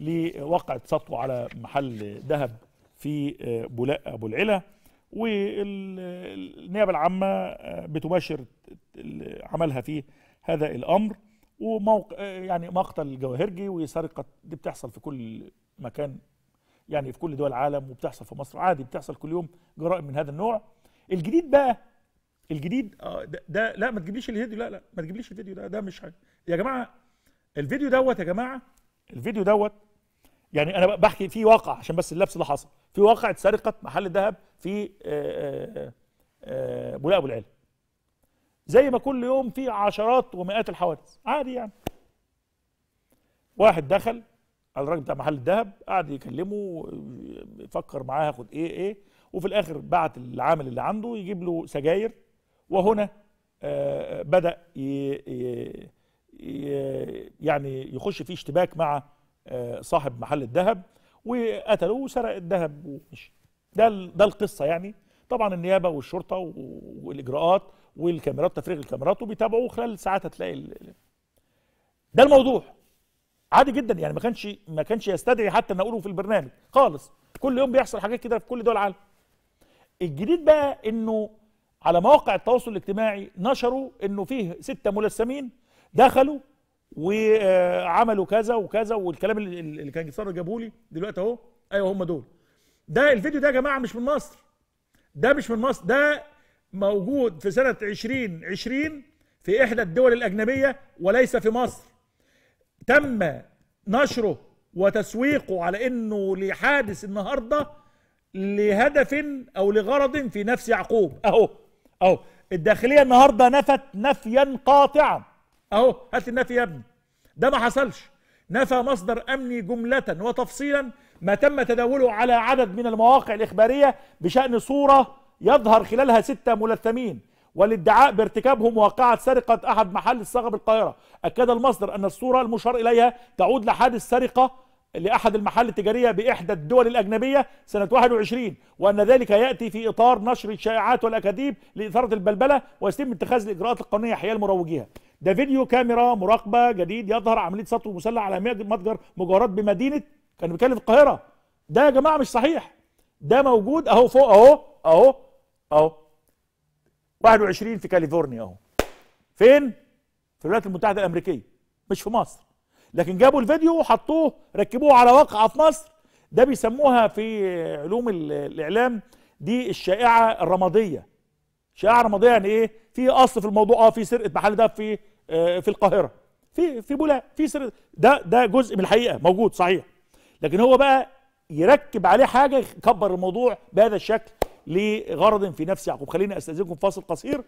لوقعة سطو على محل ذهب في آه، بولاق أبو العلا والنيابة العامة آه، بتباشر عملها في هذا الأمر وموقع آه، يعني مقتل جواهرجي وسرقة دي بتحصل في كل مكان يعني في كل دول العالم وبتحصل في مصر عادي بتحصل كل يوم جرائم من هذا النوع الجديد بقى الجديد ده, ده لا ما تجيبليش الفيديو لا لا ما تجيبليش الفيديو ده ده مش حاجه يا جماعه الفيديو دوت يا جماعه الفيديو دوت يعني انا بحكي في واقع عشان بس اللبس اللي حصل في واقع اتسرقت محل ذهب في بولاق آه، آه، آه، ابو العلا زي ما كل يوم في عشرات ومئات الحوادث عادي يعني واحد دخل الراجل بتاع محل الذهب قعد يكلمه يفكر معاه هاخد ايه ايه وفي الاخر بعت العامل اللي عنده يجيب له سجاير وهنا بدا يعني يخش في اشتباك مع آه، صاحب محل الذهب وقتله وسرق الذهب ومشي ده ده القصه يعني طبعا النيابه والشرطه والاجراءات والكاميرات تفريغ الكاميرات وبيتابعوه خلال ساعات هتلاقي ده الموضوع عادي جدا يعني ما كانش ما كانش يستدعي حتى ان اقوله في البرنامج خالص كل يوم بيحصل حاجات كده في كل دول العالم الجديد بقى انه على مواقع التواصل الاجتماعي نشروا انه فيه ستة ملثمين دخلوا وعملوا كذا وكذا والكلام اللي كان جيتار جابه لي دلوقتي اهو ايوه هم دول ده الفيديو ده يا جماعه مش من مصر ده مش من مصر ده موجود في سنه 2020 في احدى الدول الاجنبيه وليس في مصر تم نشره وتسويقه على انه لحادث النهارده لهدف او لغرض في نفس يعقوب اهو اهو الداخليه النهارده نفت نفيا قاطعا اهو هات النفي يا ابني ده ما حصلش نفى مصدر امني جمله وتفصيلا ما تم تداوله على عدد من المواقع الاخباريه بشان صوره يظهر خلالها سته ملثمين والادعاء بارتكابهم واقعة سرقة أحد محل الصاغة بالقاهرة أكد المصدر أن الصورة المشار إليها تعود لحادث سرقة لأحد المحال التجارية بإحدى الدول الأجنبية سنة 21 وأن ذلك يأتي في إطار نشر الشائعات والأكاذيب لإثارة البلبلة ويتم اتخاذ الإجراءات القانونية حيال مروجيها ده فيديو كاميرا مراقبه جديد يظهر عمليه سطو مسلح على متجر مجوهرات بمدينه كان بيتكلم القاهره ده يا جماعه مش صحيح ده موجود اهو فوق اهو اهو اهو 21 في كاليفورنيا اهو فين في الولايات المتحده الامريكيه مش في مصر لكن جابوا الفيديو وحطوه ركبوه على واقعه في مصر ده بيسموها في علوم الاعلام دي الشائعه الرماديه شائعه رماديه يعني ايه في اصل في الموضوع اه في سرقه محل ده في في القاهره في في بولاق في سر ده ده جزء من الحقيقه موجود صحيح لكن هو بقى يركب عليه حاجه يكبر الموضوع بهذا الشكل لغرض في نفس يعقوب خليني استاذنكم فاصل قصير